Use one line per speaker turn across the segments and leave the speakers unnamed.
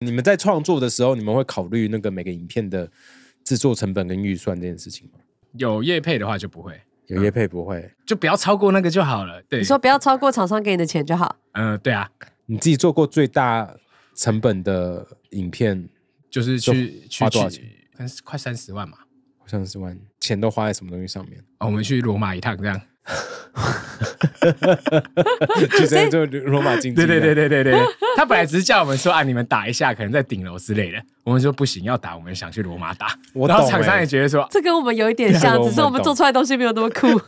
你们在创作的时候，你们会考虑那个每个影片的制作成本跟预算这件事情吗？有业配的话就不会，有业配不会，就不要超过那个就好了。对，你说不要
超过厂商给你的钱就好。
嗯，对啊，你自己做过最大成本的影片，就是去去多三十快三十万嘛，快三十万，钱都花在什么东西上面？我们去罗马一趟这样。哈哈哈就真的就罗马竞技，对对对对对对，他本来只是叫我们说啊，你们打一下，可能在顶楼之类的。我们说不行，要打我们想去罗马打，然后厂商也觉得说，这
跟我们有一点像，只是我们做出来东西没有那么酷。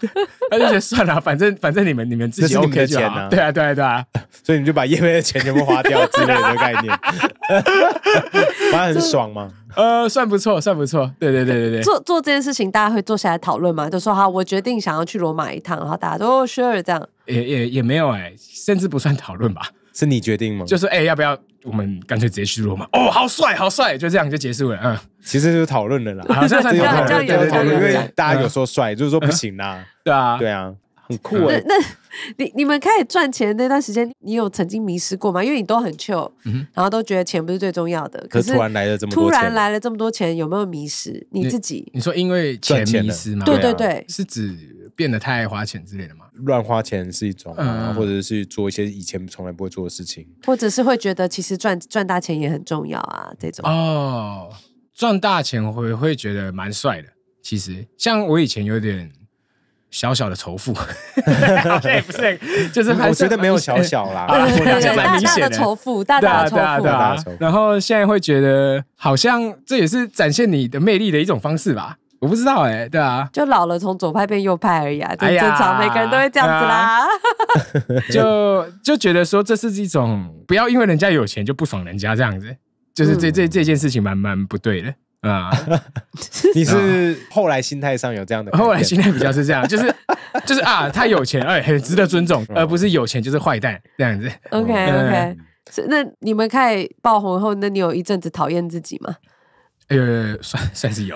他就觉得算了，反正反正你们你们自己用你们的对啊，对啊对啊，所以你就把业费的钱全部花掉之类的概念，反 正很爽吗？呃，算不错，算不错，对对对对对。做
做这件事情，大家会坐下来讨论吗？就说好，我决定想要去罗马一趟，然后大家说 Sure 这样，
也也也没有哎，甚至不算讨论吧。是你决定吗？就是哎，要不要？我们干脆直接去罗嘛？哦，好帅，好帅，就这样就结束了。嗯，其实就是讨论的啦，对对对，因为大家有说帅，就是说不行啦，对啊，对啊。很酷啊！那，你你
们开始赚钱那段时间，你有曾经迷失过吗？因为你都很 chill，然后都觉得钱不是最重要的。可是突然来了这么突然来了这么多钱，有没有迷失你自己？
你说因为钱迷失吗？对对对，是指变得太爱花钱之类的吗？乱花钱是一种，或者是做一些以前从来不会做的事情，
或者是会觉得其实赚赚大钱也很
重要啊。这种哦，赚大钱会会觉得蛮帅的。其实像我以前有点。小小的仇富，也 不是，就是我觉得没有小小啦，对对 对，大的仇富，大大仇富，对然后现在会觉得好像这也是展现你的魅力的一种方式吧？我不知道哎，对啊，
就老了从左派变右派而已，啊，哎呀，每个人都会这样子啦，
就就觉得说这是一种不要因为人家有钱就不爽人家这样子，就是这这这件事情蛮蛮不对的。啊，你是后来心态上有这样的，后来心态比较是这样，就是就是啊，他有钱，哎，很值得尊重，而不是有钱就是坏蛋这样子。OK OK，
那你们开爆红后，那你有一阵子讨厌自己吗？
呃，算算是有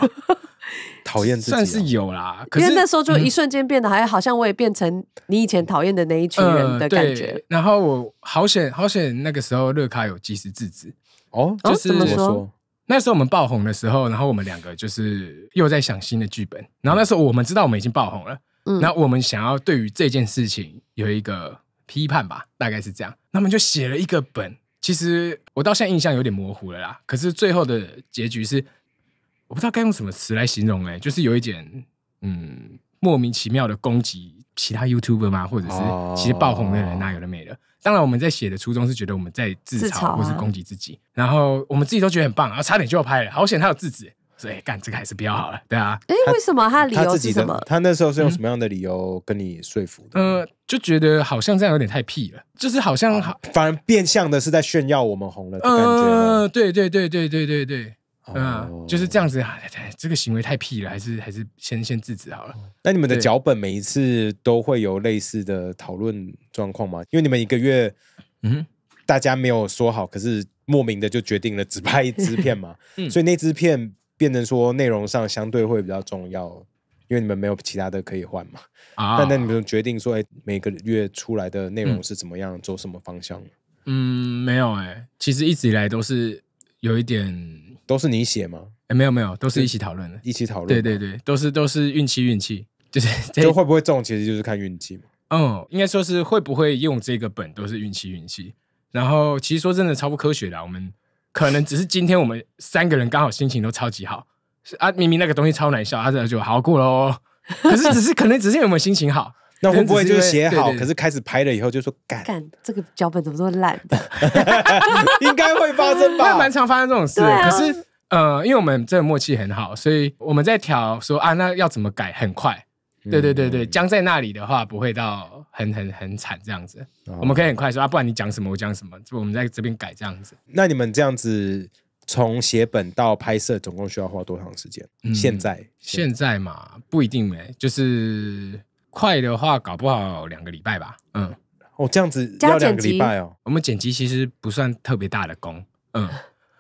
讨厌自己，算是有啦。可是那时候就一瞬
间变得还好像我也变成你以前讨厌的那一群人的感觉。
然后我好险好险，那个时候乐卡有及时制止。哦，就是怎么说？那时候我们爆红的时候，然后我们两个就是又在想新的剧本。然后那时候我们知道我们已经爆红了，嗯，那我们想要对于这件事情有一个批判吧，大概是这样。那么就写了一个本，其实我到现在印象有点模糊了啦。可是最后的结局是，我不知道该用什么词来形容哎，就是有一点嗯莫名其妙的攻击其他 YouTuber 吗？或者是其实爆红的人哪有的没了？当然，我们在写的初衷是觉得我们在自嘲或是攻击自己，然后我们自己都觉得很棒，然后差点就要拍了，好险他有制止，所以干这个还是比较好了，对啊。哎，为什么他理由是什么？他那时候是用什么样的理由跟你说服？的？呃，就觉得好像这样有点太屁了，就是好像好，反而变相的是在炫耀我们红了的感觉。嗯，对对对对对对对。嗯，就是这样子啊，这个行为太屁了，还是还是先先制止好了。那你们的脚本每一次都会有类似的讨论状况吗？因为你们一个月，嗯，大家没有说好，可是莫名的就决定了只拍一支片嘛，所以那支片变成说内容上相对会比较重要，因为你们没有其他的可以换嘛。但那你们决定说，哎，每个月出来的内容是怎么样，走什么方向？嗯，没有哎，其实一直以来都是。有一点都是你写吗？哎，没有没有，都是一起讨论的，一起讨论。对对对，都是都是运气运气，就是就会不会中，其实就是看运气嘛。嗯，应该说是会不会用这个本都是运气运气。然后其实说真的超不科学的，我们可能只是今天我们三个人刚好心情都超级好。啊，明明那个东西超难笑，他这就好过喽。可是只是 可能只是因为我们心情好。那会不会就是写好，可是开始拍了以后就说改？
改这个脚本怎么这么烂？
应该会发生吧？蛮常发生这种事。可是呃，因为我们这个默契很好，所以我们在调说啊，那要怎么改？很快。对对对对，僵在那里的话不会到很很很惨这样子。我们可以很快说啊，不然你讲什么我讲什么，我们在这边改这样子。那你们这样子从写本到拍摄总共需要花多长时间？现在现在嘛不一定哎，就是。快的话，搞不好两个礼拜吧。嗯，哦，这样子要两个礼拜哦。我们剪辑其实不算特别大的工，嗯，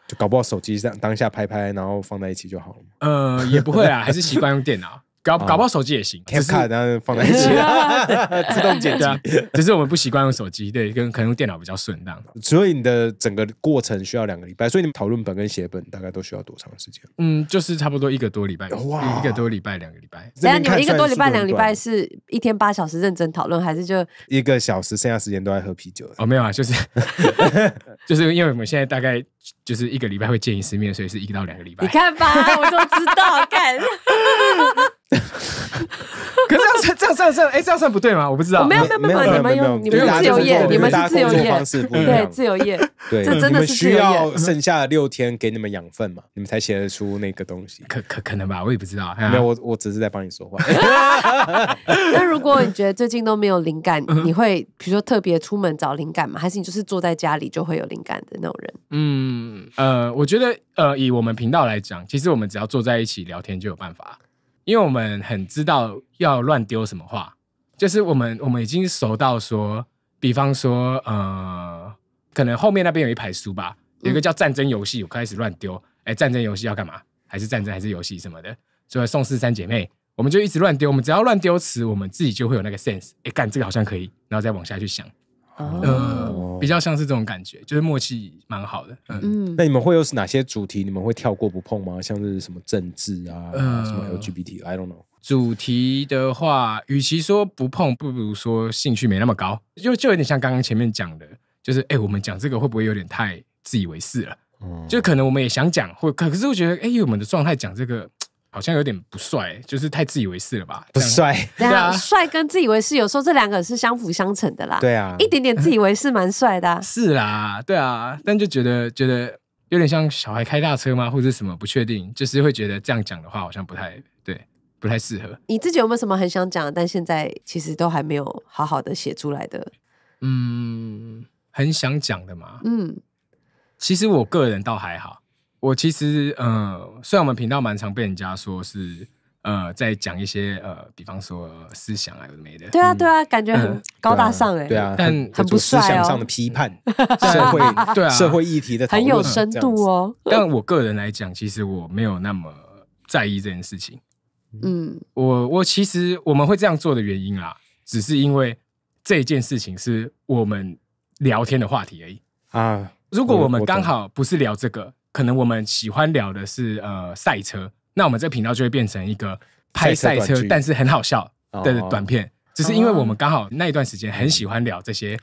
就搞不好手机上当下拍拍，然后放在一起就好了呃，也不会啊，还是习惯用电脑。搞搞不好手机也行，贴卡然后放在一起，
自动剪对。只
是我们不习惯用手机，对，跟可能用电脑比较顺当。所以你的整个过程需要两个礼拜，所以你们讨论本跟写本大概都需要多长时间？嗯，就是差不多一个多礼拜，哇，一个多礼拜，两个礼拜。那你们一个多礼拜两礼拜
是一天八小时认真讨论，还是就
一个小时，剩下时间都在喝啤酒？哦，没有啊，就是 就是因为我们现在大概就是一个礼拜会见一次面，所以是一到两个礼拜。你看吧，我就知道看。可是这样算这样算算，哎，这样算不对吗？我不知道。没有没有没有，你们用你们自由业，你们是自由业，对自由业。对，你们需要剩下六天给你们养分嘛？你们才写得出那个东西？可可可能吧，我也不知道。没有，我我只是在帮你说话。
那如果你觉得最近都没有灵感，你会比如说特别出门找灵感吗？还是你就是坐在家里就会有灵感的那种人？
嗯呃，我觉得呃，以我们频道来讲，其实我们只要坐在一起聊天就有办法。因为我们很知道要乱丢什么话，就是我们我们已经熟到说，比方说，呃，可能后面那边有一排书吧，有一个叫战争游戏，我开始乱丢，哎，战争游戏要干嘛？还是战争还是游戏什么的？所以宋氏三姐妹，我们就一直乱丢，我们只要乱丢词，我们自己就会有那个 sense，哎，干这个好像可以，然后再往下去想。呃，比较像是这种感觉，就是默契蛮好的。嗯，那你们会有是哪些主题？你们会跳过不碰吗？像是什么政治啊，什么 LGBT，I don't know。主题的话，与其说不碰，不如说兴趣没那么高。就就有点像刚刚前面讲的，就是哎，我们讲这个会不会有点太自以为是了？嗯，就可能我们也想讲，或可是我觉得哎，我们的状态讲这个。好像有点不帅，就是太自以为是了吧？不帅，对啊，帅
跟自以为是有时候这两个是相辅相成的啦。对啊，一点点自以为是蛮帅的。是
啦，对啊，但就觉得觉得有点像小孩开大车吗？或者什么不确定，就是会觉得这样讲的话好像不太对，不太适合。
你自己有没有什么很想讲，但现在其实都还没有好好的写出来的？
嗯，很想讲的嘛。嗯，其实我个人倒还好。我其实，呃，虽然我们频道蛮常被人家说是，呃，在讲一些，呃，比方说思想啊，有的没的。对啊，对啊，
感觉高大上哎。对啊，但很不思想上的
批判 社会 社会议题的很有深度哦。但我个人来讲，其实我没有那么在意这件事情。嗯，我我其实我们会这样做的原因啊，只是因为这件事情是我们聊天的话题而已啊。如果我们刚好不是聊这个。可能我们喜欢聊的是呃赛车，那我们这频道就会变成一个拍赛车，但是很好笑的短片。只是因为我们刚好那一段时间很喜欢聊这些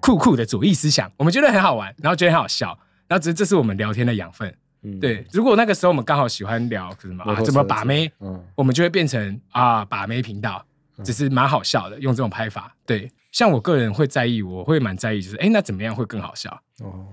酷酷的主义思想，我们觉得很好玩，然后觉得很好笑，然后只是这是我们聊天的养分。对，如果那个时候我们刚好喜欢聊什么啊，怎么把妹，我们就会变成啊把妹频道，只是蛮好笑的，用这种拍法。对，像我个人会在意，我会蛮在意，就是哎，那怎么样会更好笑？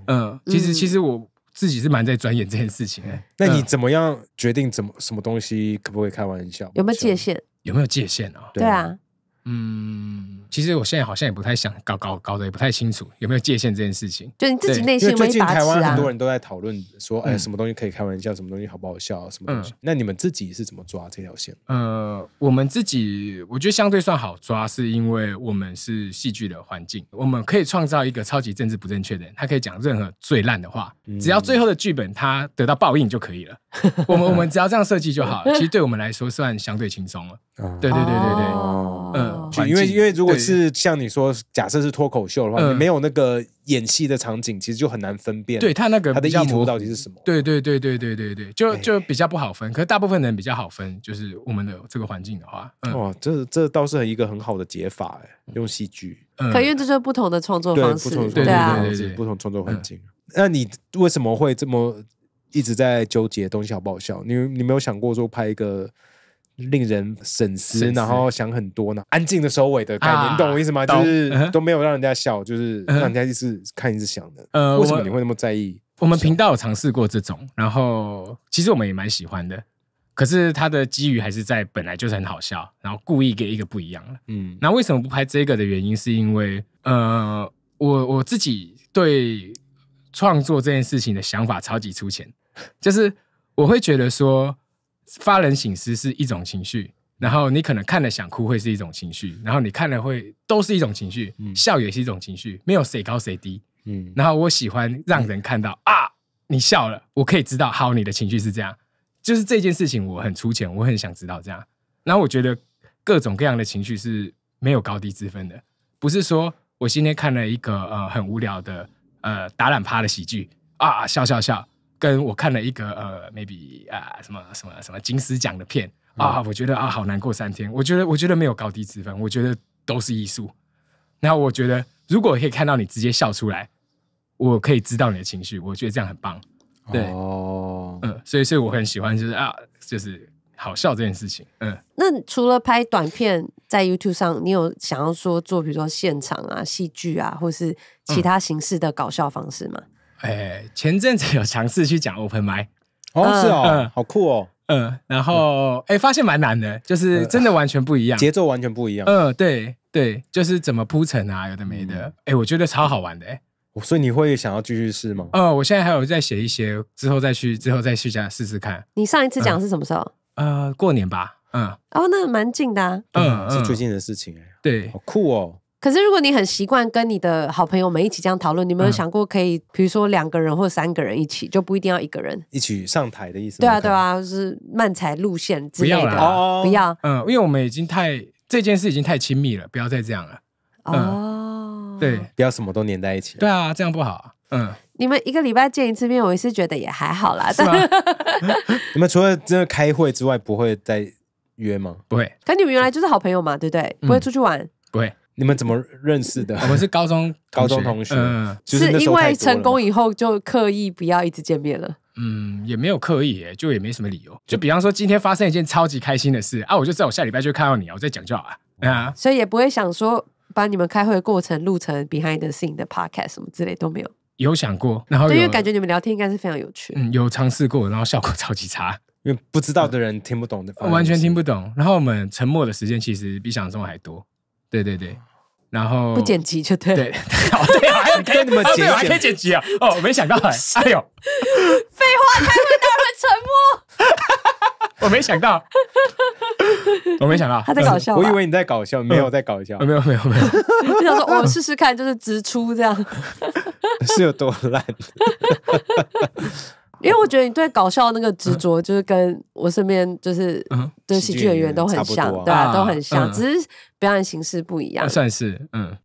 嗯，其实其实我。自己是蛮在钻研这件事情，那你怎么样决定怎么什么东西可不可以开玩笑？有没有界限？有没有界限啊？对啊。嗯，其实我现在好像也不太想搞搞搞的，也不太清楚有没有界限这件事情。就你自己内心啊？最近台湾很多人都在讨论说，哎，什么东西可以开玩笑，什么东西好不好笑，什么东西？那你们自己是怎么抓这条线？呃，我们自己我觉得相对算好抓，是因为我们是戏剧的环境，我们可以创造一个超级政治不正确的人，他可以讲任何最烂的话，只要最后的剧本他得到报应就可以了。我们我们只要这样设计就好，其实对我们来说算相对轻松了。对对对对对，嗯，因为因为如果是像你说，假设是脱口秀的话，你没有那个演戏的场景，其实就很难分辨。对他那个他的意图到底是什么？对对对对对对对，就就比较不好分。可是大部分人比较好分，就是我们的这个环境的话。哦，这这倒是一个很好的解法，哎，用戏剧。可因为这是
不同的创作方式，对对对对，
不同创作环境。那你为什么会这么？一直在纠结东西好不好笑，你你没有想过说拍一个令人省思，然后想很多呢？安静的收尾的概念，懂我意思吗？就是都没有让人家笑，就是让人家一直看一直想的。呃，为什么你会那么在意？我们频道有尝试过这种，然后其实我们也蛮喜欢的，可是它的机遇还是在本来就是很好笑，然后故意给一个不一样了。嗯，那为什么不拍这个的原因，是因为呃，我我自己对创作这件事情的想法超级出钱。就是我会觉得说，发人省思是一种情绪，然后你可能看了想哭会是一种情绪，然后你看了会都是一种情绪，笑也是一种情绪，没有谁高谁低。嗯，然后我喜欢让人看到啊，你笑了，我可以知道，好，你的情绪是这样，就是这件事情我很出钱，我很想知道这样。那我觉得各种各样的情绪是没有高低之分的，不是说我今天看了一个呃很无聊的呃打懒趴的喜剧啊，笑笑笑。跟我看了一个呃，maybe 啊，什么什么什么金狮奖的片啊，我觉得啊，好难过三天。我觉得我觉得没有高低之分，我觉得都是艺术。那我觉得如果可以看到你直接笑出来，我可以知道你的情绪，我觉得这样很棒。对哦，嗯，所以所以我很喜欢，就是啊，就是好笑这件事情。嗯，
那除了拍短片在 YouTube 上，你有想要说做，比如说现场啊、戏剧啊，或是其他形式的搞笑方式吗？
哎，前阵子有尝试去讲 open mic，哦，是哦，好酷哦，嗯，然后哎，发现蛮难的，就是真的完全不一样，节奏完全不一样，嗯，对对，就是怎么铺陈啊，有的没的，哎，我觉得超好玩的，哎，所以你会想要继续试吗？嗯，我现在还有在写一些，之后再去，之后再去讲试试看。你
上一次讲是什么时候？
呃，过年吧，嗯，
哦，那蛮近的，嗯，是
最近的事情，哎，对，好酷哦。
可是，如果你很习惯跟你的好朋友们一起这样讨论，你有没有想过可以，比如说两个人或三个人一起，就不一定要一
个人一起上台的意思？对啊，对
啊，就是漫才路线之类的，不
要，嗯，因为我们已经太这件事已经太亲密了，不要再这样了。哦，对，不要什么都粘在一起。对啊，这样不好。嗯，
你们一个礼拜见一次面，我是觉得也还
好啦。是 你们除了真的开会之外，不会再约吗？不会。
可你们原来就是好朋友嘛，对不对？不会出去玩？
不会。你们怎么认识的？我们是高中高中同学，是因为成功
以后就刻意不要一直见面了。
嗯，也没有刻意，就也没什么理由。就比方说今天发生一件超级开心的事啊，我就知道我下礼拜就看到你啊，我再讲就好啊。啊，
所以也不会想说把你们开会过程录成 behind the scene 的 podcast 什么之类都没有。
有想过，然后因为感
觉你们聊天应该是非常有趣，
嗯，有尝试过，然后效果超级差，因为不知道的人听不懂的，完全听不懂。然后我们沉默的时间其实比想中还多。对对对。然后不剪辑就对了。对，好 对，还可以那么剪，还可以剪辑啊！哦，没想到哎，哎呦，
废话，开会当然沉默。
我没想到，我没想到。他在搞笑，我以为你在搞笑，没有在搞笑，没有没有没有。
就想说，我试试看，就是直出这样，
是有多烂。
因为我觉得你对搞笑那个执着，就是跟我身边就是
的喜剧演员都很像，对啊，都很像，只
是表演形式不一样。算
是，嗯。